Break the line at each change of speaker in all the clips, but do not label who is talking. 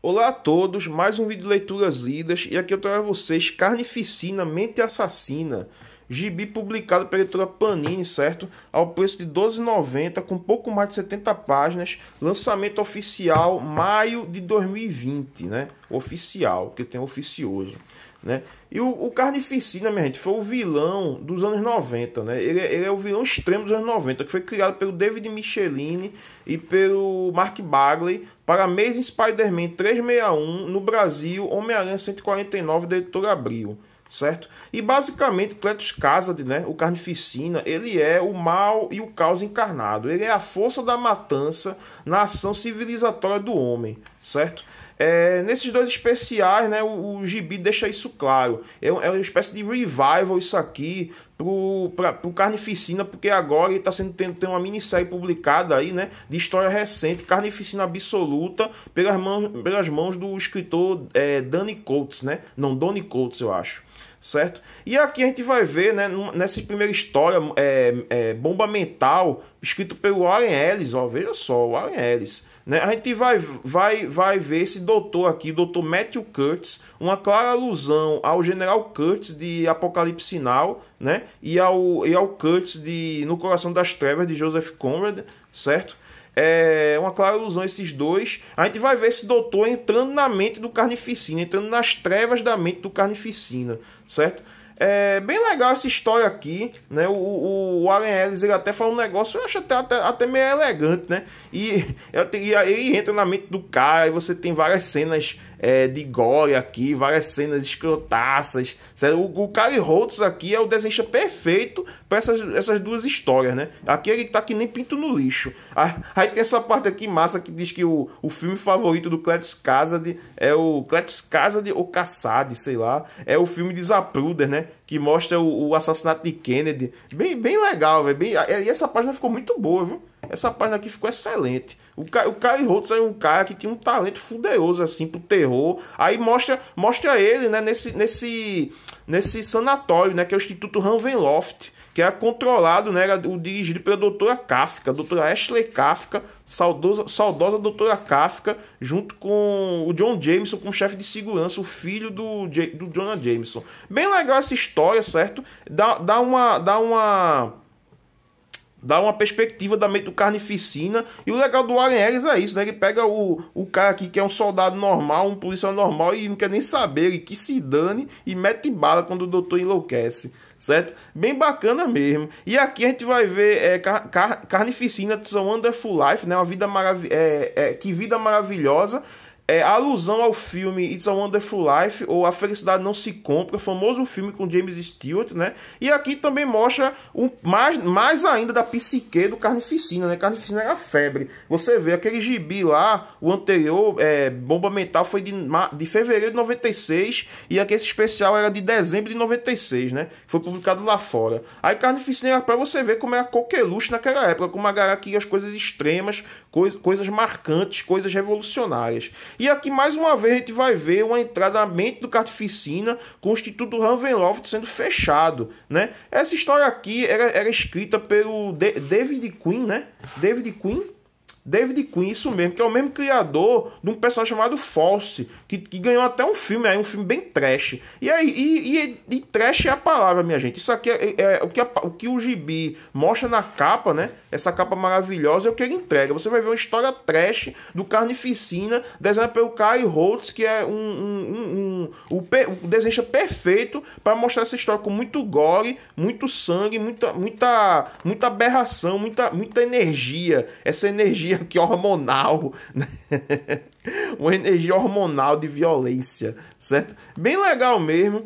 Olá a todos, mais um vídeo de leituras lidas e aqui eu trago a vocês Carnificina Mente Assassina Gibi publicado pela editora Panini, certo? Ao preço de 12,90, com pouco mais de 70 páginas. Lançamento oficial maio de 2020, né? Oficial, que tem oficioso. Né? E o, o, Carnificina, minha gente, foi o vilão dos anos 90, né? Ele, ele, é o vilão extremo dos anos 90, que foi criado pelo David Michelini e pelo Mark Bagley para Amazing Spider-Man 361 no Brasil, Homem-Aranha 149 da editora Abril certo? E basicamente Cletus Casad, né, o carnificina, ele é o mal e o caos encarnado. Ele é a força da matança na ação civilizatória do homem, certo? É, nesses dois especiais, né, o, o Gibi deixa isso claro. É, é, uma espécie de revival isso aqui pro, pra, pro Carnificina, porque agora ele tá sendo tendo, tem uma minissérie publicada aí, né, de história recente, Carnificina Absoluta, pelas mãos, pelas mãos do escritor é, Danny Coates, né? Não, Donny Coates, eu acho certo? E aqui a gente vai ver, né, nessa primeira história, é, é, Bomba Mental, escrito pelo Warren Ellis, ó, veja só, o Warren Ellis. Né? A gente vai, vai, vai ver esse doutor aqui, doutor Matthew Curtis, uma clara alusão ao general Curtis de Apocalipse Sinal, né? E ao, e ao Curtis de No Coração das Trevas, de Joseph Conrad, certo? é uma clara ilusão esses dois. A gente vai ver esse doutor entrando na mente do Carnificina, entrando nas trevas da mente do Carnificina, certo? É bem legal essa história aqui, né? O, o, o Allen Ellis ele até fala um negócio, eu acho até, até, até meio elegante, né? E, e aí entra na mente do cara, e você tem várias cenas é, de gore aqui, várias cenas escrotaças. o, o Cary Holtz aqui é o desenho perfeito para essas, essas duas histórias, né? Aqui ele tá que nem pinto no lixo. Ah, aí tem essa parte aqui massa que diz que o, o filme favorito do Cletus Casade é o Cletus Casade ou Cassade, sei lá, é o filme de Zapruder, né? Que mostra o, o assassinato de Kennedy. Bem, bem legal, velho. E essa página ficou muito boa, viu? Essa página aqui ficou excelente. O, Ca... o Kyle Holtz é um cara que tinha um talento fuderoso, assim, pro terror. Aí mostra, mostra ele, né, nesse, nesse, nesse sanatório, né, que é o Instituto Ravenloft, que era é controlado, né, era o dirigido pela doutora Kafka, a doutora Ashley Kafka, saudosa, saudosa doutora Kafka, junto com o John Jameson, com o chefe de segurança, o filho do, do Jonah Jameson. Bem legal essa história, certo? Dá, dá uma... Dá uma Dá uma perspectiva da meio do carnificina. E o legal do Warren Ellis é isso, né? Ele pega o, o cara aqui que é um soldado normal, um policial normal e não quer nem saber, ele que se dane e mete bala quando o doutor enlouquece, certo? Bem bacana mesmo. E aqui a gente vai ver é, car car Carnificina, são Wonderful Life, né? Uma vida maravilhosa. É, é, que vida maravilhosa é, alusão ao filme It's a Wonderful Life ou A Felicidade Não Se Compra, famoso filme com James Stewart, né? E aqui também mostra um, mais, mais ainda da psique do Carnificina, né? Carnificina era febre. Você vê aquele gibi lá, o anterior, é, Bomba Mental, foi de, de fevereiro de 96 e aqui esse especial era de dezembro de 96, né? Foi publicado lá fora. Aí Carnificina era pra você ver como era coqueluche naquela época, como a galera queria as coisas extremas, coisas marcantes, coisas revolucionárias. E aqui mais uma vez a gente vai ver uma entrada na mente do Cartificina com o Instituto Ravenloft sendo fechado, né? Essa história aqui era, era escrita pelo David Quinn, né? David Quinn David Quinn, isso mesmo, que é o mesmo criador de um personagem chamado False, que, que ganhou até um filme aí, um filme bem trash. E aí, e, e, e trash é a palavra, minha gente. Isso aqui é, é, é o, que a, o que o Gibi mostra na capa, né? Essa capa maravilhosa é o que ele entrega. Você vai ver uma história trash do Carnificina, desenhada pelo Kai Holtz, que é um, um, um, um, um desenho perfeito para mostrar essa história com muito gore, muito sangue, muita, muita, muita aberração, muita, muita energia. Essa energia meio que hormonal, né? uma energia hormonal de violência, certo? Bem legal mesmo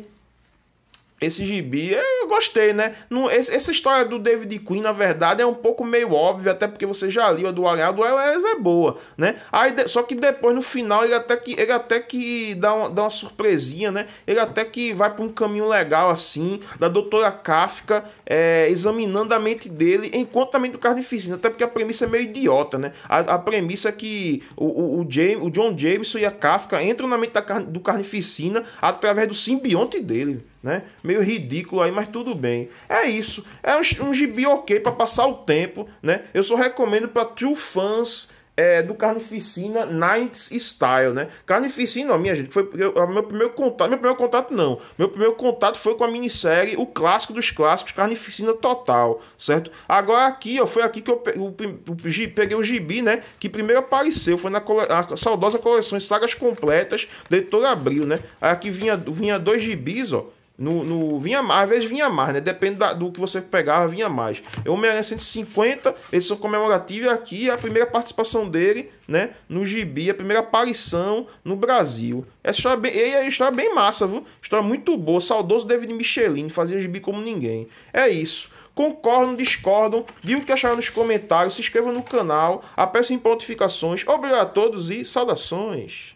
esse gibi, é, eu gostei, né? essa história do David Quinn, na verdade, é um pouco meio óbvia, até porque você já liu a do Aliado, do é, é boa, né? Aí, só que depois, no final, ele até que, ele até que dá, uma, dá uma surpresinha, né? Ele até que vai para um caminho legal, assim, da doutora Kafka é, examinando a mente dele, enquanto a mente do Carnificina, até porque a premissa é meio idiota, né? A, a premissa é que o, o, o, James, o John Jameson e a Kafka entram na mente da, do Carnificina através do simbionte dele. Né? Meio ridículo aí, mas tudo bem. É isso. É um, um gibi ok para passar o tempo. Né? Eu só recomendo para true fans é, do Carnificina Nights Style, né? Carnificina, ó, minha gente, foi eu, meu primeiro contato, meu primeiro contato não, meu primeiro contato foi com a minissérie O Clássico dos Clássicos, Carnificina Total, certo? Agora aqui, ó, foi aqui que eu peguei o, o, peguei o gibi, né? Que primeiro apareceu, foi na cole, a saudosa coleção Sagas Completas leitor Editora Abril, né? Aqui vinha, vinha dois gibis, ó, no, no, vinha mais, às vezes vinha mais, né? Depende da, do que você pegava, vinha mais. O Homem-Aranha 150, edição e aqui é a primeira participação dele, né? No Gibi, a primeira aparição no Brasil. Essa história é bem, é história bem massa, viu? História muito boa. Saudoso David Michelin, fazia gibi como ninguém. É isso. Concordam, discordam, digam o que acharam nos comentários, se inscrevam no canal, apertem notificações. Obrigado a todos e saudações!